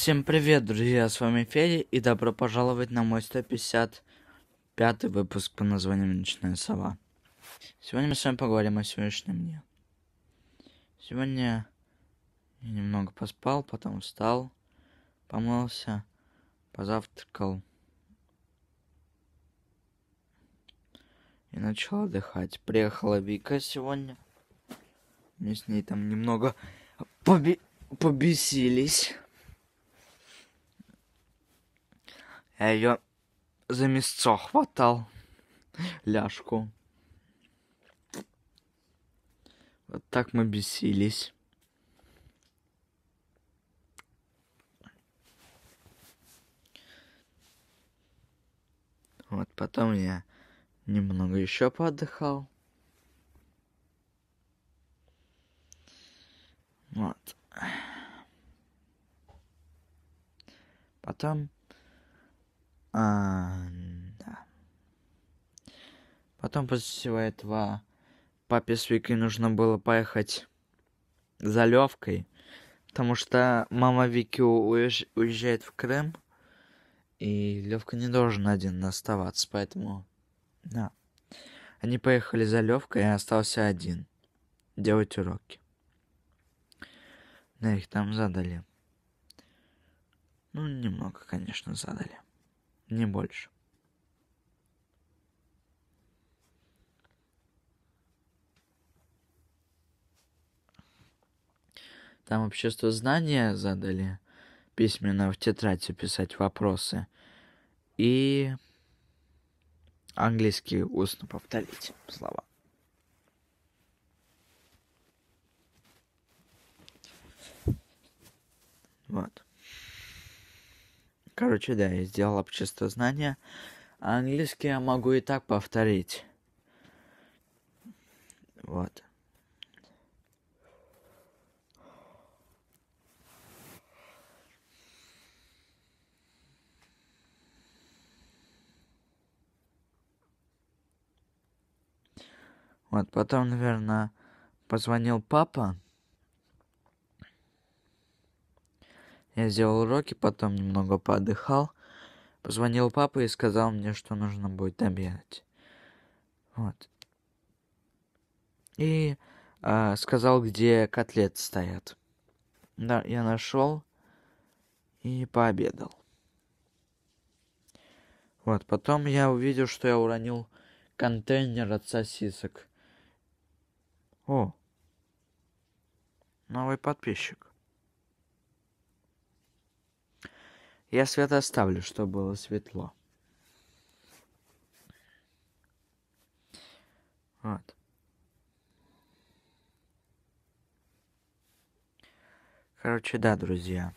Всем привет, друзья, с вами Федя, и добро пожаловать на мой 155 выпуск по названию «Ночная сова». Сегодня мы с вами поговорим о сегодняшнем дне. Сегодня я немного поспал, потом встал, помылся, позавтракал и начал отдыхать. Приехала Вика сегодня, мы с ней там немного побе побесились. а ее за место хватал ляжку. Вот так мы бесились. Вот потом я немного еще поотдыхал. Вот. Потом а, да. Потом после всего этого папе с Викой нужно было поехать за Левкой, потому что мама Вики уезж... уезжает в Крым, и Левка не должен один оставаться, поэтому... Да. Они поехали за Левкой, и а остался один делать уроки. Да, их там задали. Ну, немного, конечно, задали не больше. Там общество знания задали письменно в тетрадь писать вопросы и английский устно повторить слова. Вот. Короче, да, я сделал общество знания. А английский я могу и так повторить. Вот. Вот, потом, наверное, позвонил папа. Я сделал уроки, потом немного поотдыхал. Позвонил папа и сказал мне, что нужно будет обедать. Вот. И э, сказал, где котлеты стоят. Да, я нашел и пообедал. Вот, потом я увидел, что я уронил контейнер от сосисок. О, новый подписчик. Я свет оставлю, чтобы было светло. Вот. Короче, да, друзья.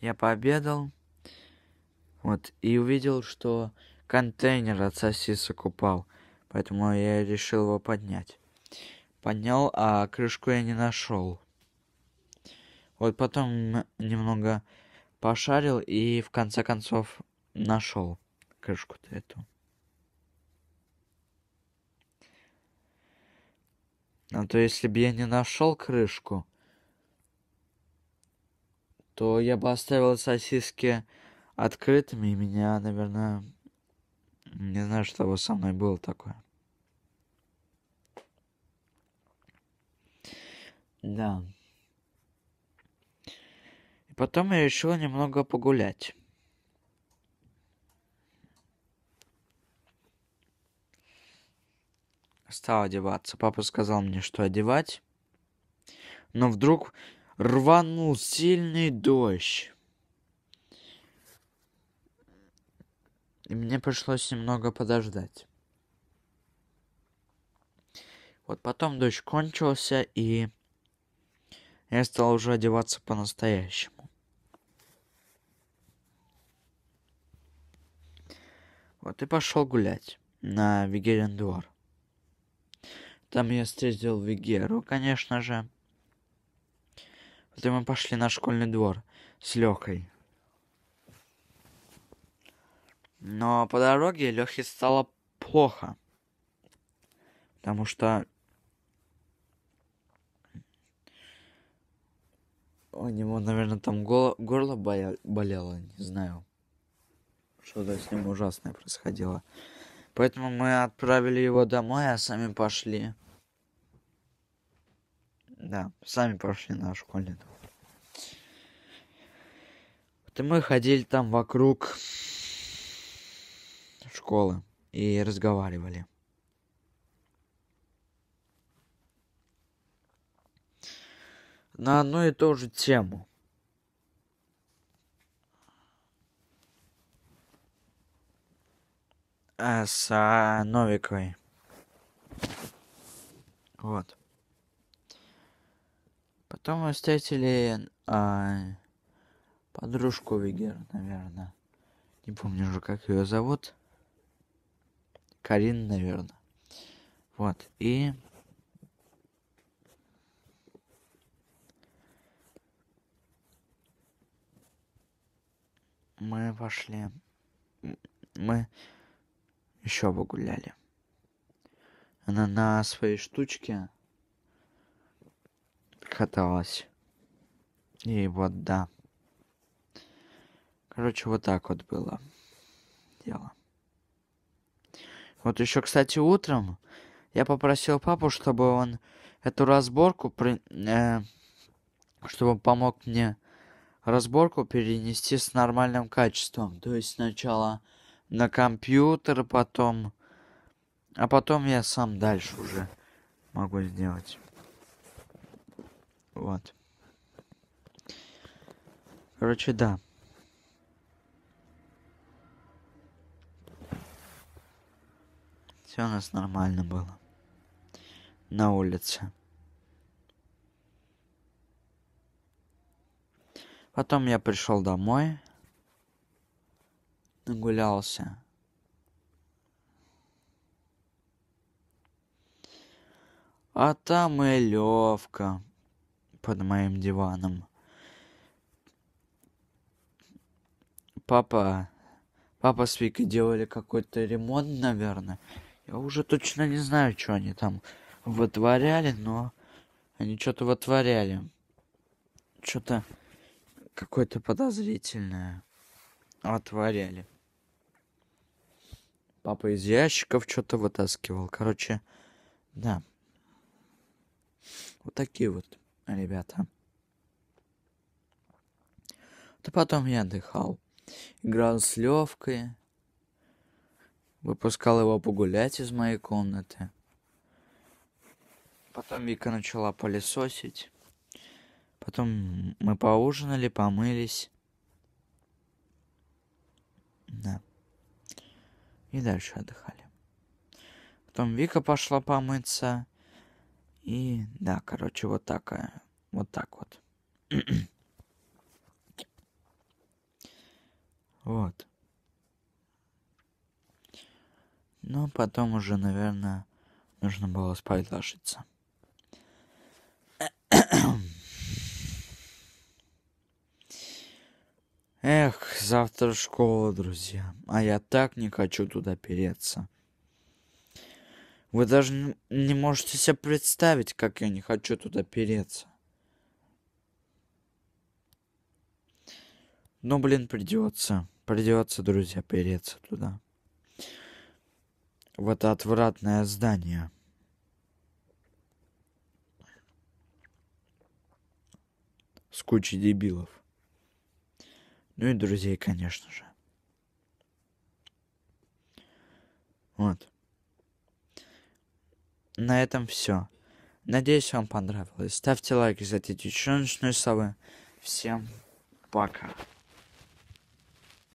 Я пообедал. Вот, и увидел, что контейнер от сосисок упал. Поэтому я решил его поднять. Поднял, а крышку я не нашел. Вот потом немного пошарил и в конце концов нашел крышку-то эту. А то если бы я не нашел крышку, то я бы оставил сосиски открытыми, и меня, наверное, не знаю, что бы со мной было такое. Да. Потом я решил немного погулять. Стал одеваться. Папа сказал мне, что одевать. Но вдруг рванул сильный дождь. И мне пришлось немного подождать. Вот потом дождь кончился, и я стал уже одеваться по-настоящему. Вот и пошел гулять на Вигерин двор. Там я встретил Вигеру, конечно же. Потом мы пошли на школьный двор с Лехой. Но по дороге Лехе стало плохо. Потому что у него, наверное, там горло болело, не знаю. Что-то с ним ужасное происходило. Поэтому мы отправили его домой, а сами пошли. Да, сами пошли на школьный Вот и мы ходили там вокруг школы и разговаривали. На одну и ту же тему. Э, с э, Новиковой. Вот. Потом мы встретили а, подружку Вигер, наверное. Не помню уже, как ее зовут. Карин, наверное. Вот. И мы пошли. Мы еще бы гуляли. Она на своей штучке каталась. И вот да. Короче, вот так вот было дело. Вот еще, кстати, утром я попросил папу, чтобы он эту разборку, при... э, чтобы помог мне разборку перенести с нормальным качеством. То есть сначала на компьютер потом. А потом я сам дальше уже могу сделать. Вот. Короче, да. Все у нас нормально было. На улице. Потом я пришел домой нагулялся А там и Левка под моим диваном. Папа, папа с Викой делали какой-то ремонт, наверное. Я уже точно не знаю, что они там вытворяли, но они что-то вытворяли. Что-то какое-то подозрительное отворяли. Папа из ящиков что-то вытаскивал. Короче, да. Вот такие вот ребята. Да потом я отдыхал. Играл с Левкой. Выпускал его погулять из моей комнаты. Потом Вика начала пылесосить. Потом мы поужинали, помылись. Да и дальше отдыхали. Потом Вика пошла помыться. И да, короче, вот такая. Э, вот так вот. вот. Но ну, потом уже, наверное, нужно было спать ложиться. Эх, завтра школа, друзья. А я так не хочу туда переться. Вы даже не можете себе представить, как я не хочу туда переться. Ну, блин, придется. Придется, друзья, переться туда. В это отвратное здание. С кучей дебилов. Ну и друзей, конечно же. Вот. На этом все. Надеюсь, вам понравилось. Ставьте лайк за эти девчоночные слова. Всем пока.